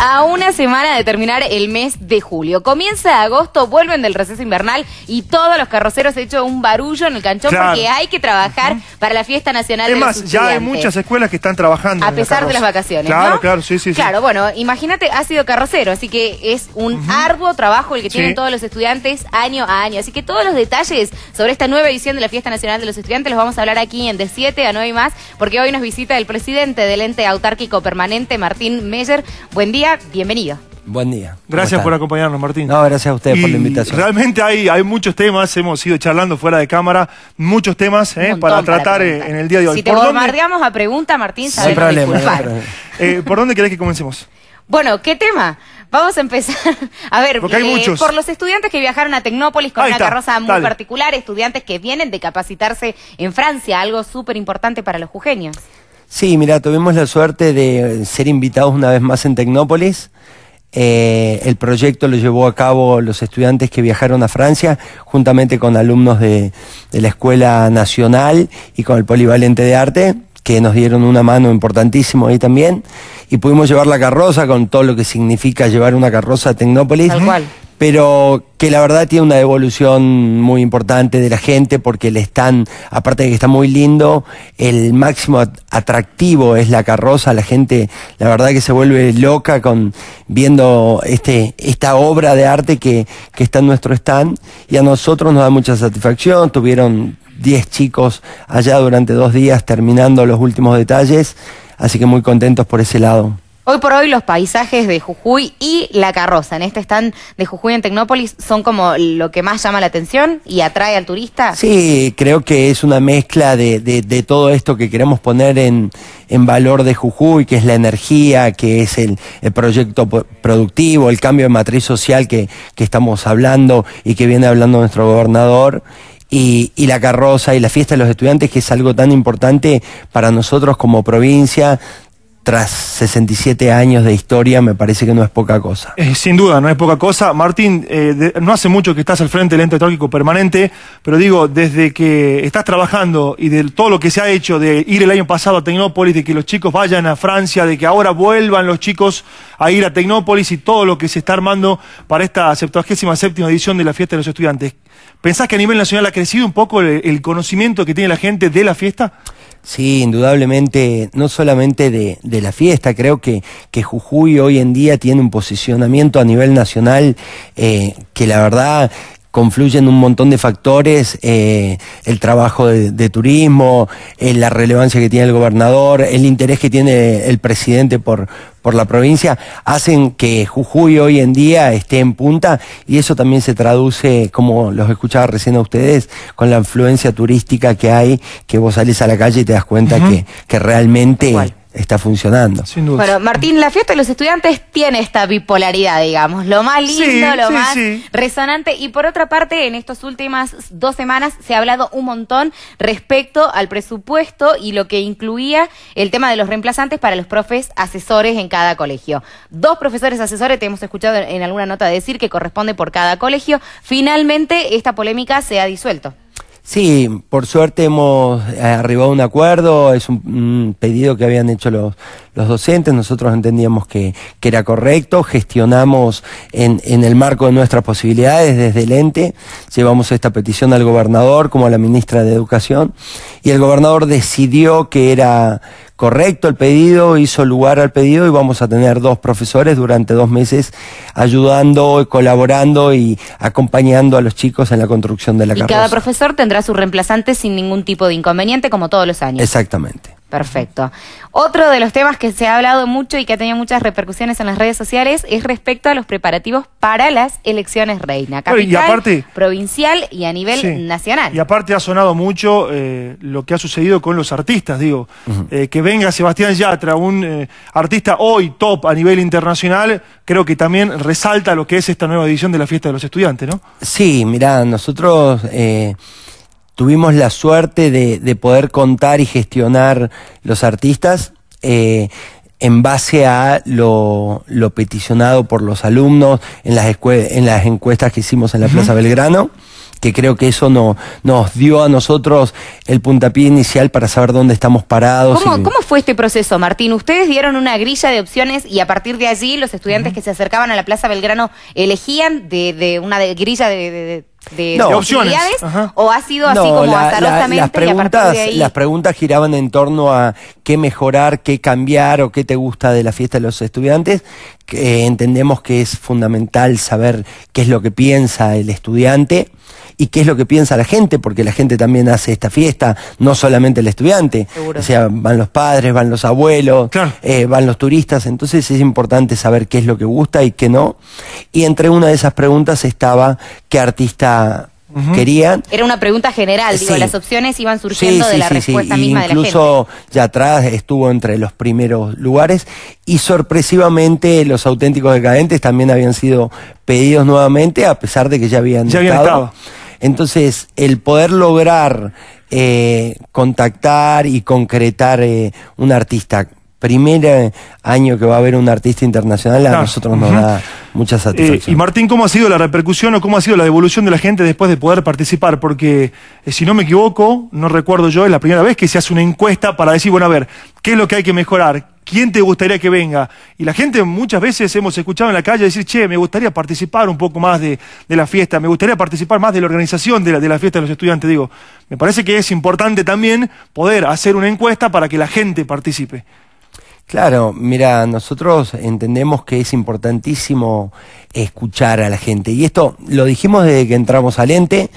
a una semana de terminar el mes de julio. Comienza agosto, vuelven del receso invernal y todos los carroceros han hecho un barullo en el canchón porque hay que trabajar para la fiesta nacional es más, ya hay muchas escuelas que están trabajando. A pesar de las vacaciones. Claro, claro, sí, sí. Claro, bueno, imagínate, ha sido carrocero, así que es un arduo trabajo el que tienen todos los estudiantes año a año. Así que todos los detalles sobre esta nueva edición de la fiesta nacional de los estudiantes los vamos a hablar aquí en De 7 a 9 más, porque hoy nos visita el presidente del ente autárquico permanente, Martín Meyer. Buen Buen día, bienvenido. Buen día. Gracias por acompañarnos, Martín. No, gracias a ustedes por la invitación. Realmente hay, muchos temas, hemos ido charlando fuera de cámara, muchos temas eh, para tratar eh, en el día de hoy. Si te bombardeamos a pregunta, Martín, sabes no eh, ¿Por dónde querés que comencemos? Bueno, ¿qué tema? Vamos a empezar. A ver, eh, por los estudiantes que viajaron a Tecnópolis con una carroza muy particular, estudiantes que vienen de capacitarse en Francia, algo súper importante para los jujeños. Sí, mira, tuvimos la suerte de ser invitados una vez más en Tecnópolis. Eh, el proyecto lo llevó a cabo los estudiantes que viajaron a Francia, juntamente con alumnos de, la Escuela Nacional y con el Polivalente de Arte, que nos dieron una mano importantísimo ahí también. Y pudimos llevar la carroza con todo lo que significa llevar una carroza a Tecnópolis. cual pero que la verdad tiene una evolución muy importante de la gente porque el stand, aparte de que está muy lindo, el máximo atractivo es la carroza, la gente la verdad que se vuelve loca con viendo este, esta obra de arte que, que está en nuestro stand y a nosotros nos da mucha satisfacción, tuvieron 10 chicos allá durante dos días terminando los últimos detalles, así que muy contentos por ese lado. Hoy por hoy los paisajes de Jujuy y la carroza en este stand de Jujuy en Tecnópolis son como lo que más llama la atención y atrae al turista. Sí, creo que es una mezcla de, de, todo esto que queremos poner en, valor de Jujuy, que es la energía, que es el, el proyecto productivo, el cambio de matriz social que, que estamos hablando y que viene hablando nuestro gobernador. Y, y, la carroza y la fiesta de los estudiantes, que es algo tan importante para nosotros como provincia, tras 67 años de historia, me parece que no es poca cosa. Eh, sin duda, no es poca cosa. Martín, eh, no hace mucho que estás al frente del ente trágico permanente, pero digo, desde que estás trabajando y de todo lo que se ha hecho de ir el año pasado a Tecnópolis, de que los chicos vayan a Francia, de que ahora vuelvan los chicos a ir a Tecnópolis y todo lo que se está armando para esta 77 edición de la Fiesta de los Estudiantes, ¿pensás que a nivel nacional ha crecido un poco el conocimiento que tiene la gente de la fiesta? Sí, indudablemente, no solamente de, la fiesta, creo que, que, Jujuy hoy en día tiene un posicionamiento a nivel nacional eh, que la verdad confluyen un montón de factores, eh, el trabajo de, turismo, eh, la relevancia que tiene el gobernador, el interés que tiene el presidente por, por la provincia, hacen que Jujuy hoy en día esté en punta y eso también se traduce, como los escuchaba recién a ustedes, con la influencia turística que hay, que vos sales a la calle y te das cuenta que, que realmente está funcionando. Sin Bueno, Martín, la fiesta de los estudiantes tiene esta bipolaridad, digamos, lo más lindo, lo más resonante. Y por otra parte, en estas últimas dos semanas se ha hablado un montón respecto al presupuesto y lo que incluía el tema de los reemplazantes para los profes asesores en cada colegio. Dos profesores asesores, te hemos escuchado en alguna nota decir que corresponde por cada colegio. Finalmente, esta polémica se ha disuelto. Sí, por suerte hemos eh, arribado a un acuerdo, es un, pedido que habían hecho los, docentes, nosotros entendíamos que, era correcto, gestionamos en, en, el marco de nuestras posibilidades desde el ente, llevamos esta petición al gobernador como a la ministra de Educación y el gobernador decidió que era correcto el pedido, hizo lugar al pedido y vamos a tener dos profesores durante dos meses ayudando, colaborando y acompañando a los chicos en la construcción de la y Cada profesor tendrá su reemplazante sin ningún tipo de inconveniente, como todos los años. Exactamente. Perfecto. Otro de los temas que se ha hablado mucho y que ha tenido muchas repercusiones en las redes sociales es respecto a los preparativos para las elecciones reina, capital, provincial y a nivel nacional. Y aparte ha sonado mucho eh, lo que ha sucedido con los artistas, digo, eh, que venga Sebastián Yatra, un eh, artista hoy top a nivel internacional, creo que también resalta lo que es esta nueva edición de la fiesta de los estudiantes, ¿no? Sí, mira, nosotros tuvimos la suerte de, de poder contar y gestionar los artistas. Eh, en base a lo, peticionado por los alumnos en las, en las encuestas que hicimos en la Plaza Belgrano, que creo que eso no, nos dio a nosotros el puntapié inicial para saber dónde estamos parados. ¿Cómo, fue este proceso, Martín? Ustedes dieron una grilla de opciones y a partir de allí los estudiantes que se acercaban a la Plaza Belgrano elegían de, una grilla de de, no, opciones. ¿O ha sido así como las, preguntas, giraban en torno a qué mejorar, qué cambiar o qué te gusta de la fiesta de los estudiantes. Que, eh, entendemos que es fundamental saber qué es lo que piensa el estudiante y qué es lo que piensa la gente, porque la gente también hace esta fiesta, no solamente el estudiante. O sea, van los padres, van los abuelos, eh, van los turistas, entonces es importante saber qué es lo que gusta y qué no. Y entre una de esas preguntas estaba qué artista quería. querían. Era una pregunta general, digo, las opciones iban surgiendo de la respuesta misma de la gente. Incluso ya atrás estuvo entre los primeros lugares y sorpresivamente los auténticos decadentes también habían sido pedidos nuevamente a pesar de que ya habían, estado. Entonces, el poder lograr eh, contactar y concretar eh, un artista primer eh, año que va a haber un artista internacional, a nosotros nos da mucha satisfacción. y Martín, ¿cómo ha sido la repercusión o cómo ha sido la devolución de la gente después de poder participar? Porque, si no me equivoco, no recuerdo yo, es la primera vez que se hace una encuesta para decir, bueno, a ver, ¿qué es lo que hay que mejorar? ¿Quién te gustaría que venga? Y la gente muchas veces hemos escuchado en la calle decir, che, me gustaría participar un poco más de, la fiesta, me gustaría participar más de la organización de la, de la, fiesta de los estudiantes. Digo, me parece que es importante también poder hacer una encuesta para que la gente participe. Claro, mira, nosotros entendemos que es importantísimo escuchar a la gente. Y esto lo dijimos desde que entramos al ente.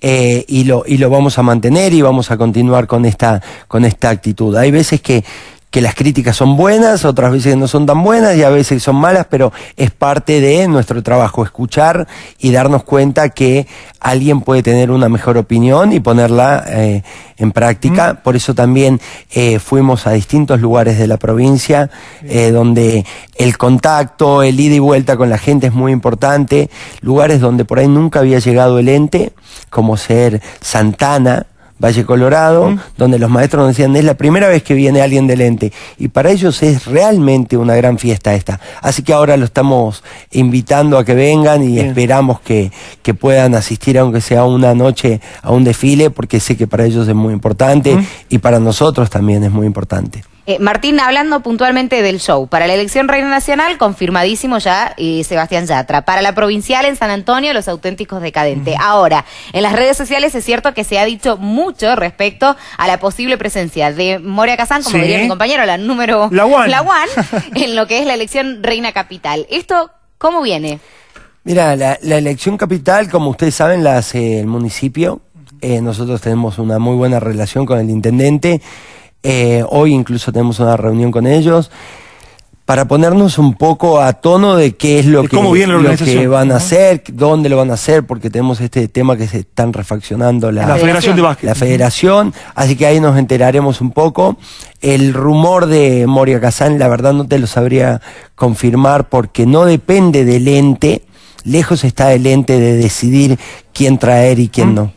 Eh, y, lo, y lo vamos a mantener y vamos a continuar con esta, con esta actitud. Hay veces que que las críticas son buenas, otras veces no son tan buenas y a veces son malas, pero es parte de nuestro trabajo escuchar y darnos cuenta que alguien puede tener una mejor opinión y ponerla eh, en práctica. Mm. Por eso también eh, fuimos a distintos lugares de la provincia eh, donde el contacto, el ida y vuelta con la gente es muy importante, lugares donde por ahí nunca había llegado el ente, como ser Santana, Valle Colorado, donde los maestros nos decían, es la primera vez que viene alguien de lente. Y para ellos es realmente una gran fiesta esta. Así que ahora lo estamos invitando a que vengan y esperamos que, que, puedan asistir, aunque sea una noche, a un desfile, porque sé que para ellos es muy importante y para nosotros también es muy importante. Eh, Martín, hablando puntualmente del show, para la elección Reina Nacional, confirmadísimo ya eh, Sebastián Yatra. Para la provincial en San Antonio, los auténticos decadentes. Ahora, en las redes sociales es cierto que se ha dicho mucho respecto a la posible presencia de Moria Kazán, como diría mi compañero, la número... La one. La one, en lo que es la elección Reina Capital. ¿Esto cómo viene? Mira, la, elección capital, como ustedes saben, la hace el municipio. Eh, nosotros tenemos una muy buena relación con el intendente. Eh, hoy incluso tenemos una reunión con ellos para ponernos un poco a tono de qué es lo, que, van a hacer, dónde lo van a hacer, porque tenemos este tema que se están refaccionando la, Federación de Básquet. La Federación, así que ahí nos enteraremos un poco. El rumor de Moria Kazán, la verdad no te lo sabría confirmar porque no depende del ente, lejos está el ente de decidir quién traer y quién mm. no.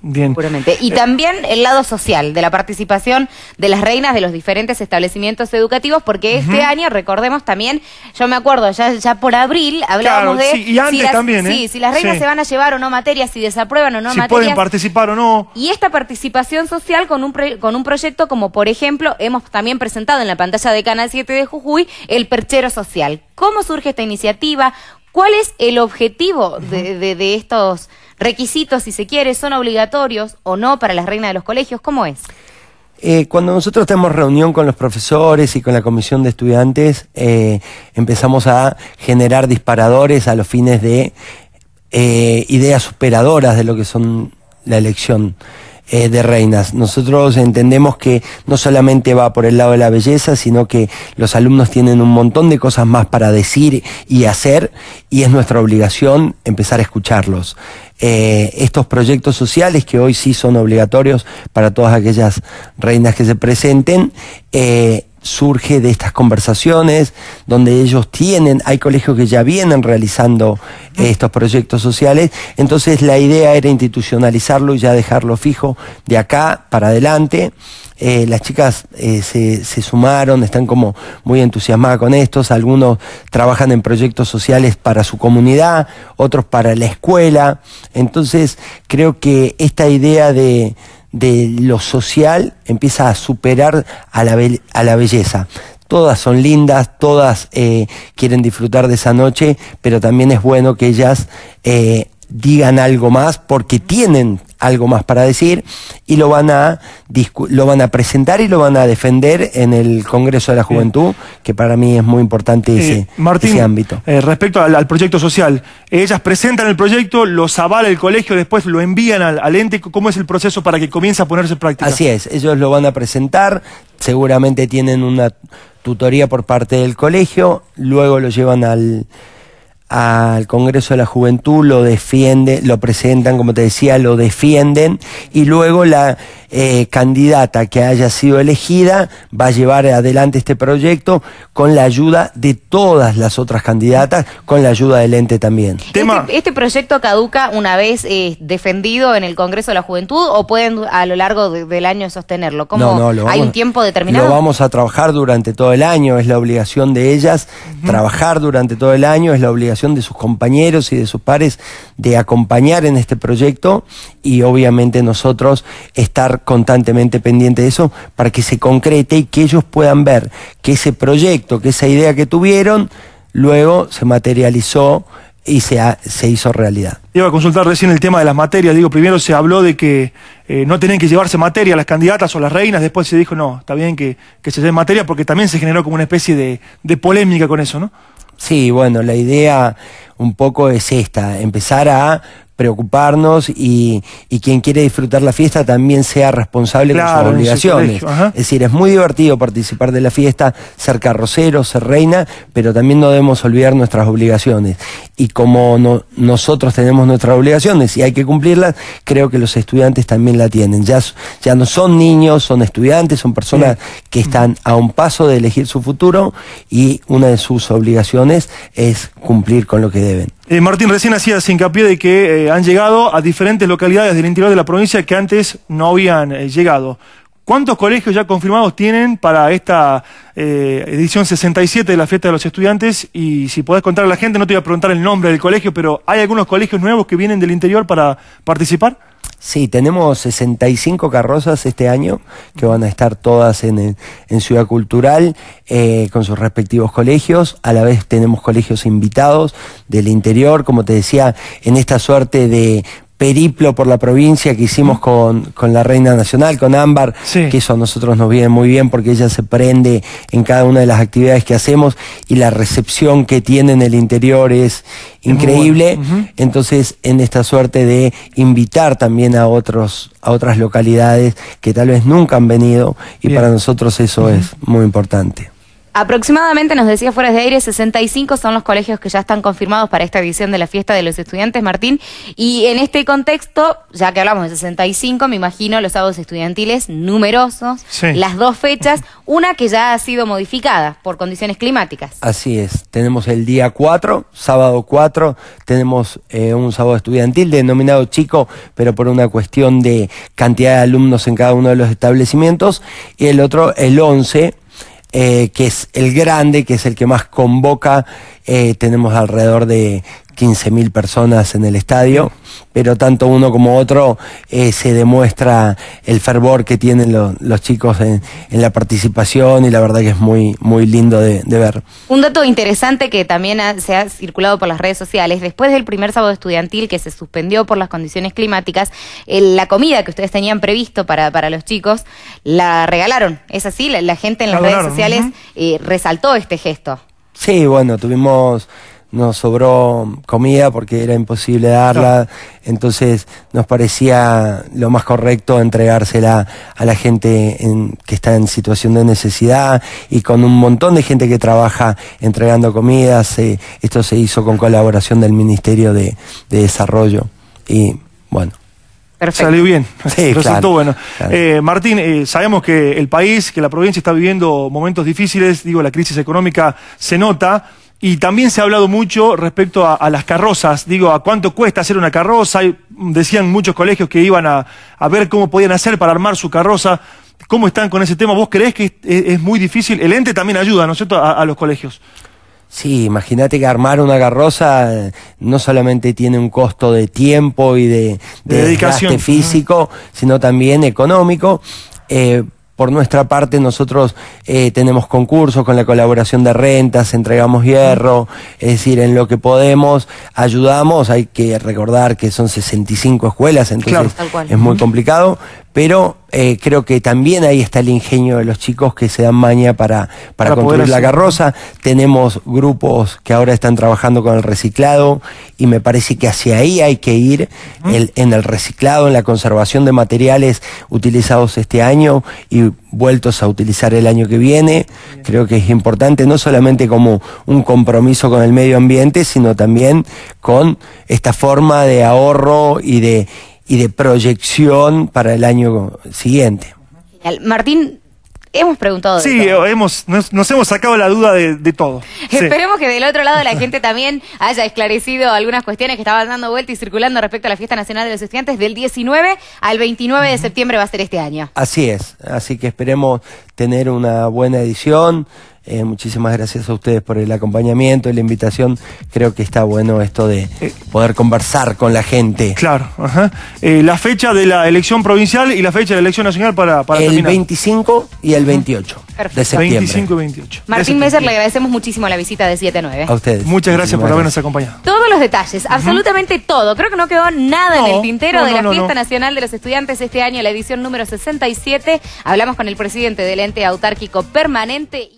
Bien. Y también el lado social de la participación de las reinas de los diferentes establecimientos educativos, porque este año, recordemos también, yo me acuerdo, ya, ya por abril hablábamos de. y si las, ¿eh? si las reinas se van a llevar o no materias, si desaprueban o no materias. pueden participar o no. Y esta participación social con un, con un proyecto como, por ejemplo, hemos también presentado en la pantalla de Canal 7 de Jujuy, el perchero social. ¿Cómo surge esta iniciativa? ¿Cuál es el objetivo de, estos requisitos, si se quiere? ¿Son obligatorios o no para las reinas de los colegios? ¿Cómo es? Eh, cuando nosotros tenemos reunión con los profesores y con la comisión de estudiantes, eh, empezamos a generar disparadores a los fines de eh, ideas superadoras de lo que son la elección. Eh, de reinas. Nosotros entendemos que no solamente va por el lado de la belleza, sino que los alumnos tienen un montón de cosas más para decir y hacer y es nuestra obligación empezar a escucharlos. Eh, estos proyectos sociales que hoy sí son obligatorios para todas aquellas reinas que se presenten. Eh, surge de estas conversaciones, donde ellos tienen, hay colegios que ya vienen realizando estos proyectos sociales, entonces la idea era institucionalizarlo y ya dejarlo fijo de acá para adelante. Eh, las chicas eh, se, se, sumaron, están como muy entusiasmadas con estos, algunos trabajan en proyectos sociales para su comunidad, otros para la escuela, entonces creo que esta idea de, de lo social empieza a superar a la, a la belleza. Todas son lindas, todas eh, quieren disfrutar de esa noche, pero también es bueno que ellas eh, digan algo más porque tienen algo más para decir y lo van a lo van a presentar y lo van a defender en el Congreso de la Juventud, que para mí es muy importante eh, ese, ámbito. Eh, respecto al, proyecto social, ellas presentan el proyecto, lo avala el colegio, después lo envían al, al ente, ¿cómo es el proceso para que comience a ponerse en práctica? Así es, ellos lo van a presentar, seguramente tienen una tutoría por parte del colegio, luego lo llevan al al Congreso de la Juventud, lo defiende, lo presentan, como te decía, lo defienden y luego la eh, candidata que haya sido elegida va a llevar adelante este proyecto con la ayuda de todas las otras candidatas, con la ayuda del ente también. Este, este proyecto caduca una vez eh, defendido en el Congreso de la Juventud o pueden a lo largo del año sostenerlo? ¿Hay un tiempo determinado? Lo vamos a trabajar durante todo el año, es la obligación de ellas trabajar durante todo el año, es la obligación de sus compañeros y de sus pares de acompañar en este proyecto y obviamente nosotros estar constantemente pendiente de eso para que se concrete y que ellos puedan ver que ese proyecto, que esa idea que tuvieron, luego se materializó y se, se hizo realidad. Iba a consultar recién el tema de las materias. Digo, primero se habló de que eh, no tenían que llevarse materia las candidatas o las reinas. Después se dijo, no, está bien que, se lleven materia porque también se generó como una especie de, de polémica con eso, ¿no? Sí, bueno, la idea un poco es esta, empezar a preocuparnos y, y, quien quiere disfrutar la fiesta también sea responsable de sus obligaciones. es decir, es muy divertido participar de la fiesta, ser carrocero, ser reina, pero también no debemos olvidar nuestras obligaciones. Y como nosotros tenemos nuestras obligaciones y hay que cumplirlas, creo que los estudiantes también la tienen. Ya, ya no son niños, son estudiantes, son personas que están a un paso de elegir su futuro y una de sus obligaciones es cumplir con lo que deben. Eh, Martín, recién hacías hincapié de que eh, han llegado a diferentes localidades del interior de la provincia que antes no habían eh, llegado. ¿Cuántos colegios ya confirmados tienen para esta edición 67 de la Fiesta de los Estudiantes? Y si podés contar a la gente, no te voy a preguntar el nombre del colegio, pero ¿hay algunos colegios nuevos que vienen del interior para participar? Sí, tenemos 65 carrozas este año que van a estar todas en, en Ciudad Cultural eh, con sus respectivos colegios. A la vez tenemos colegios invitados del interior, como te decía, en esta suerte de periplo por la provincia que hicimos mm. con, con la Reina Nacional, con Ámbar, que eso a nosotros nos viene muy bien porque ella se prende en cada una de las actividades que hacemos y la recepción que tiene en el interior es increíble. Entonces, en esta suerte de invitar también a otros a otras localidades que tal vez nunca han venido y para nosotros eso es muy importante. Aproximadamente, nos decía fuera de aire, 65 son los colegios que ya están confirmados para esta edición de la fiesta de los estudiantes, Martín. Y en este contexto, ya que hablamos de 65, me imagino los sábados estudiantiles numerosos, las dos fechas, una que ya ha sido modificada por condiciones climáticas. Así es, tenemos el día 4, sábado 4, tenemos eh, un sábado estudiantil denominado chico, pero por una cuestión de cantidad de alumnos en cada uno de los establecimientos, y el otro, el 11 eh, que es el grande, que es el que más convoca. Eh, tenemos alrededor de 15.000 personas en el estadio, pero tanto uno como otro eh, se demuestra el fervor que tienen los chicos en, la participación y la verdad que es muy, muy lindo de, ver. Un dato interesante que también se ha circulado por las redes sociales, después del primer sábado estudiantil que se suspendió por las condiciones climáticas, la comida que ustedes tenían previsto para, para los chicos la regalaron, es así, la, gente en las redes sociales eh, resaltó este gesto. Sí, bueno, tuvimos nos sobró comida porque era imposible darla, entonces nos parecía lo más correcto entregársela a la gente que está en situación de necesidad y con un montón de gente que trabaja entregando comidas. Eh, esto se hizo con colaboración del Ministerio de, Desarrollo y bueno. Perfecto. Salió bien, sí, eh, Martín, eh, sabemos que el país, que la provincia está viviendo momentos difíciles, digo, la crisis económica se nota, y también se ha hablado mucho respecto a, las carrozas, digo, a cuánto cuesta hacer una carroza. Decían muchos colegios que iban a, ver cómo podían hacer para armar su carroza. ¿Cómo están con ese tema? ¿Vos creés que es, muy difícil? El ente también ayuda, ¿no es cierto?, a, los colegios. Sí, imagínate que armar una carroza eh, no solamente tiene un costo de tiempo y de, de, dedicación físico, sino también económico. Eh, por nuestra parte, nosotros eh, tenemos concursos con la colaboración de rentas, entregamos hierro, es decir, en lo que podemos ayudamos. Hay que recordar que son 65 escuelas, entonces es muy complicado, pero eh, creo que también ahí está el ingenio de los chicos que se dan maña para, para, construir la carroza. Tenemos grupos que ahora están trabajando con el reciclado y me parece que hacia ahí hay que ir en el reciclado, en la conservación de materiales utilizados este año y vueltos a utilizar el año que viene. Creo que es importante no solamente como un compromiso con el medio ambiente, sino también con esta forma de ahorro y de y de proyección para el año siguiente. Martín, Hemos preguntado. Sí, hemos, nos, hemos sacado la duda de, todo. Esperemos que del otro lado la gente también haya esclarecido algunas cuestiones que estaban dando vuelta y circulando respecto a la Fiesta Nacional de los Estudiantes del 19 al 29 de septiembre va a ser este año. Así es, así que esperemos tener una buena edición. Eh, muchísimas gracias a ustedes por el acompañamiento y la invitación. Creo que está bueno esto de eh, poder conversar con la gente. Claro, ajá. Eh, la fecha de la elección provincial y la fecha de la elección nacional para, para el 25 y el 28 de septiembre. 25 y 28. Martín Messer, le agradecemos muchísimo la visita de 7 a 9. A ustedes. Muchas gracias por habernos acompañado. Todos los detalles, absolutamente todo. Creo que no quedó nada en el tintero de la Fiesta Nacional de los Estudiantes este año, la edición número 67. Hablamos con el presidente del ente autárquico permanente.